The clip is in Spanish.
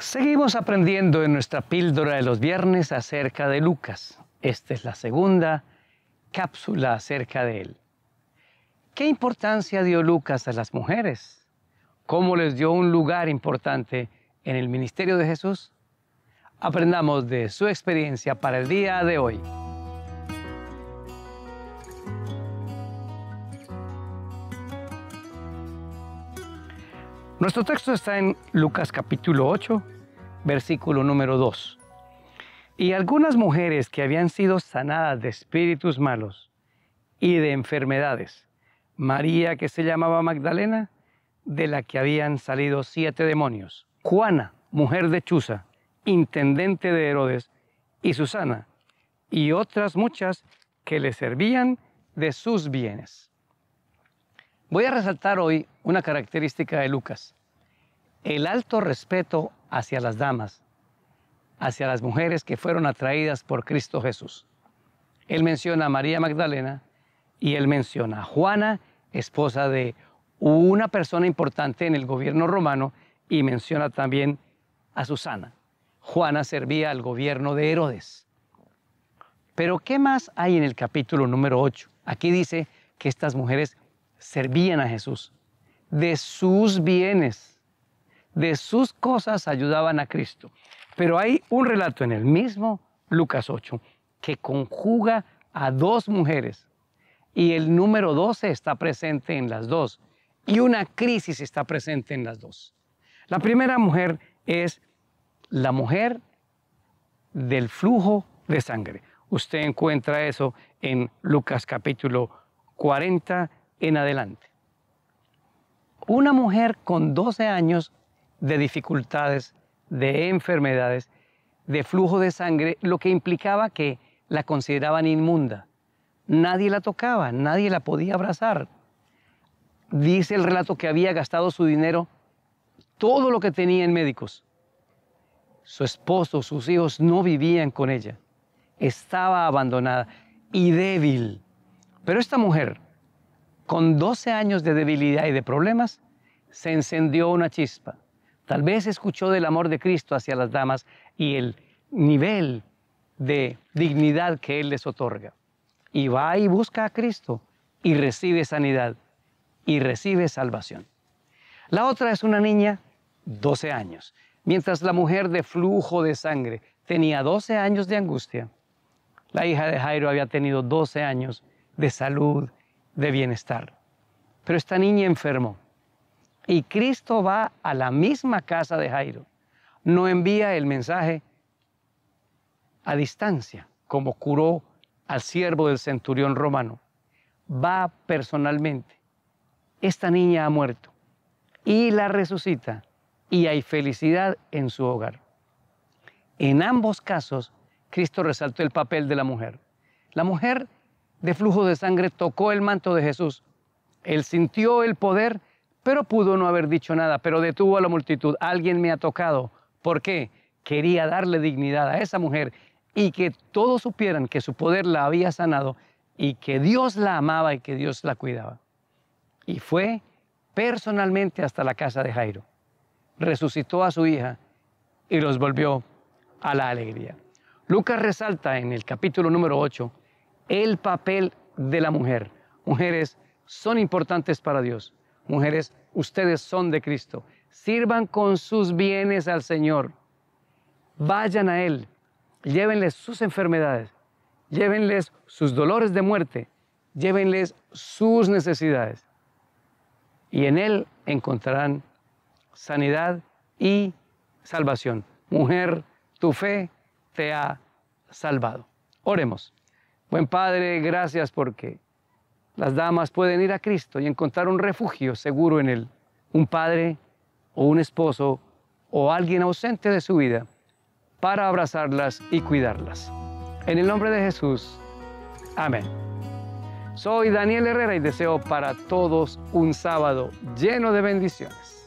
Seguimos aprendiendo en nuestra píldora de los viernes acerca de Lucas. Esta es la segunda cápsula acerca de él. ¿Qué importancia dio Lucas a las mujeres? ¿Cómo les dio un lugar importante en el ministerio de Jesús? Aprendamos de su experiencia para el día de hoy. Nuestro texto está en Lucas capítulo 8, versículo número 2. Y algunas mujeres que habían sido sanadas de espíritus malos y de enfermedades, María que se llamaba Magdalena, de la que habían salido siete demonios, Juana, mujer de Chuza, intendente de Herodes, y Susana, y otras muchas que le servían de sus bienes. Voy a resaltar hoy una característica de Lucas, el alto respeto hacia las damas, hacia las mujeres que fueron atraídas por Cristo Jesús. Él menciona a María Magdalena y él menciona a Juana, esposa de una persona importante en el gobierno romano, y menciona también a Susana. Juana servía al gobierno de Herodes. Pero ¿qué más hay en el capítulo número 8? Aquí dice que estas mujeres servían a Jesús. De sus bienes, de sus cosas ayudaban a Cristo. Pero hay un relato en el mismo Lucas 8 que conjuga a dos mujeres y el número 12 está presente en las dos y una crisis está presente en las dos. La primera mujer es la mujer del flujo de sangre. Usted encuentra eso en Lucas capítulo 40 en adelante. Una mujer con 12 años de dificultades, de enfermedades, de flujo de sangre, lo que implicaba que la consideraban inmunda. Nadie la tocaba, nadie la podía abrazar. Dice el relato que había gastado su dinero, todo lo que tenía en médicos. Su esposo, sus hijos no vivían con ella. Estaba abandonada y débil. Pero esta mujer, con 12 años de debilidad y de problemas, se encendió una chispa. Tal vez escuchó del amor de Cristo hacia las damas y el nivel de dignidad que Él les otorga. Y va y busca a Cristo y recibe sanidad y recibe salvación. La otra es una niña, 12 años. Mientras la mujer de flujo de sangre tenía 12 años de angustia, la hija de Jairo había tenido 12 años de salud, de bienestar. Pero esta niña enfermó. Y Cristo va a la misma casa de Jairo. No envía el mensaje a distancia, como curó al siervo del centurión romano. Va personalmente. Esta niña ha muerto y la resucita y hay felicidad en su hogar. En ambos casos, Cristo resaltó el papel de la mujer. La mujer de flujo de sangre tocó el manto de Jesús. Él sintió el poder, pero pudo no haber dicho nada, pero detuvo a la multitud. Alguien me ha tocado. ¿Por qué? Quería darle dignidad a esa mujer y que todos supieran que su poder la había sanado y que Dios la amaba y que Dios la cuidaba. Y fue personalmente hasta la casa de Jairo. Resucitó a su hija y los volvió a la alegría. Lucas resalta en el capítulo número 8 el papel de la mujer. Mujeres son importantes para Dios. Mujeres, ustedes son de Cristo. Sirvan con sus bienes al Señor. Vayan a Él. Llévenles sus enfermedades. Llévenles sus dolores de muerte. Llévenles sus necesidades. Y en Él encontrarán sanidad y salvación. Mujer, tu fe te ha salvado. Oremos. Buen Padre, gracias porque las damas pueden ir a Cristo y encontrar un refugio seguro en Él, un padre o un esposo o alguien ausente de su vida para abrazarlas y cuidarlas. En el nombre de Jesús, amén. Soy Daniel Herrera y deseo para todos un sábado lleno de bendiciones.